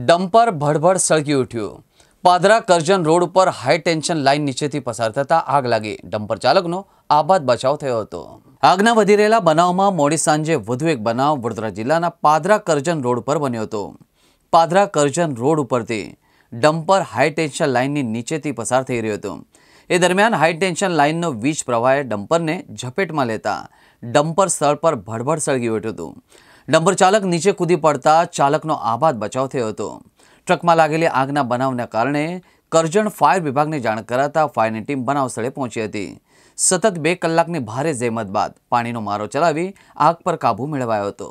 dumper ભડભડ સળગી ઉઠ્યું પાદરા કરજણ રોડ ઉપર હાઈ ટેન્શન લાઇન નીચેથી પસાર થતા આગ લાગી ડમ્પર ચાલકનો આબાદ બચાવ થયો હતો આગના વધી રહેલા બનાવમાં મોડી સાંજે વધુ એક બનાવ વડોદરા જિલ્લાના પાદરા કરજણ રોડ પર બન્યો હતો પાદરા કરજણ રોડ ઉપરથી ડમ્પર હાઈ ટેન્શન લાઇનની નીચેથી પસાર થઈ રહ્યો હતો એ દરમિયાન હાઈ ટેન્શન લાઇનનો વીજ પ્રવાહે ડમ્પરને ઝપેટમાં લેતા ડમ્પર સ્થળ પર ભડભડ સળગી ઉઠ્યું હતું ડંબર ચાલક નીચે કૂદી પડતા ચાલકનો આબાદ બચાવ થયો હતો ટ્રકમાં લાગેલી આગના બનાવને કારણે કરજણ ફાયર વિભાગને જાણ કરાતા ફાયરની ટીમ બનાવ સ્થળે પહોંચી હતી સતત બે કલાકની ભારે જહેમત બાદ પાણીનો મારો ચલાવી આગ પર કાબુ મેળવાયો હતો